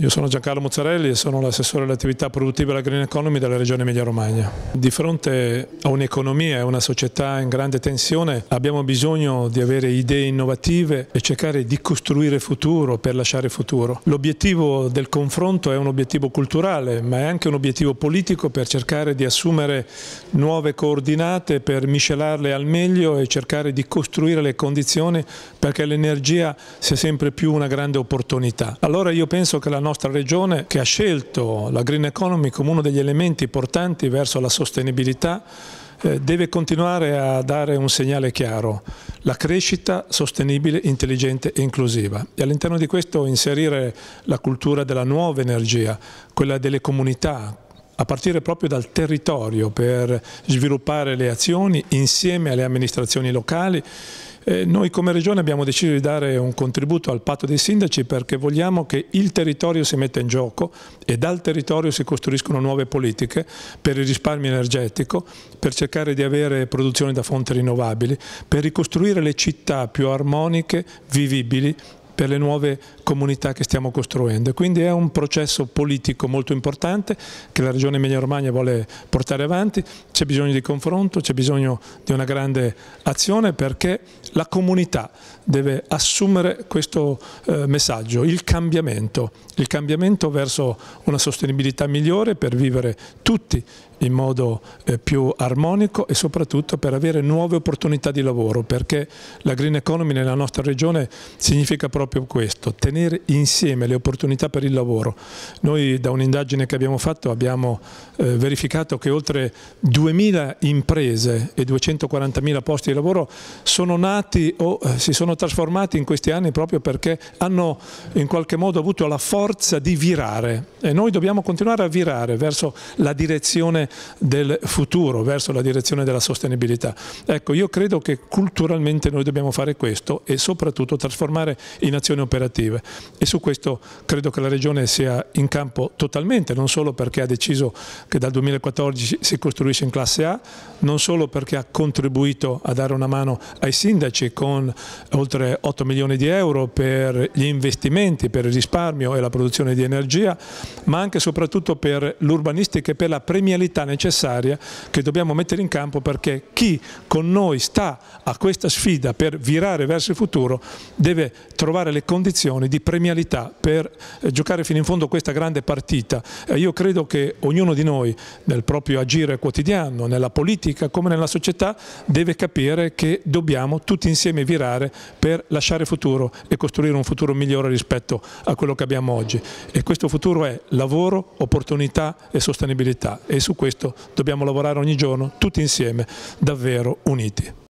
Io sono Giancarlo Mozzarelli e sono l'assessore alle attività produttive della Green Economy della Regione Emilia-Romagna. Di fronte a un'economia e una società in grande tensione abbiamo bisogno di avere idee innovative e cercare di costruire futuro per lasciare futuro. L'obiettivo del confronto è un obiettivo culturale ma è anche un obiettivo politico per cercare di assumere nuove coordinate, per miscelarle al meglio e cercare di costruire le condizioni perché l'energia sia sempre più una grande opportunità. Allora io penso che la nostra nostra regione che ha scelto la green economy come uno degli elementi portanti verso la sostenibilità eh, deve continuare a dare un segnale chiaro, la crescita sostenibile, intelligente e inclusiva e all'interno di questo inserire la cultura della nuova energia, quella delle comunità, a partire proprio dal territorio per sviluppare le azioni insieme alle amministrazioni locali eh, noi come Regione abbiamo deciso di dare un contributo al patto dei sindaci perché vogliamo che il territorio si metta in gioco e dal territorio si costruiscono nuove politiche per il risparmio energetico, per cercare di avere produzioni da fonti rinnovabili, per ricostruire le città più armoniche, vivibili per le nuove comunità che stiamo costruendo. Quindi è un processo politico molto importante che la Regione Emilia Romagna vuole portare avanti, c'è bisogno di confronto, c'è bisogno di una grande azione perché la comunità deve assumere questo eh, messaggio, il cambiamento, il cambiamento verso una sostenibilità migliore per vivere tutti in modo eh, più armonico e soprattutto per avere nuove opportunità di lavoro perché la green economy nella nostra regione significa proprio proprio questo, tenere insieme le opportunità per il lavoro. Noi da un'indagine che abbiamo fatto abbiamo eh, verificato che oltre 2.000 imprese e 240.000 posti di lavoro sono nati o eh, si sono trasformati in questi anni proprio perché hanno in qualche modo avuto la forza di virare e noi dobbiamo continuare a virare verso la direzione del futuro, verso la direzione della sostenibilità. Ecco, io credo che culturalmente noi dobbiamo fare questo e soprattutto trasformare in coordinazione operativa e su questo credo che la Regione sia in campo totalmente, non solo perché ha deciso che dal 2014 si costruisce in classe A, non solo perché ha contribuito a dare una mano ai sindaci con oltre 8 milioni di euro per gli investimenti, per il risparmio e la produzione di energia, ma anche e soprattutto per l'urbanistica e per la premialità necessaria che dobbiamo mettere in campo perché chi con noi sta a questa sfida per virare verso il futuro deve trovare trovare le condizioni di premialità per eh, giocare fino in fondo questa grande partita. Eh, io credo che ognuno di noi nel proprio agire quotidiano, nella politica come nella società, deve capire che dobbiamo tutti insieme virare per lasciare futuro e costruire un futuro migliore rispetto a quello che abbiamo oggi. E questo futuro è lavoro, opportunità e sostenibilità e su questo dobbiamo lavorare ogni giorno tutti insieme, davvero uniti.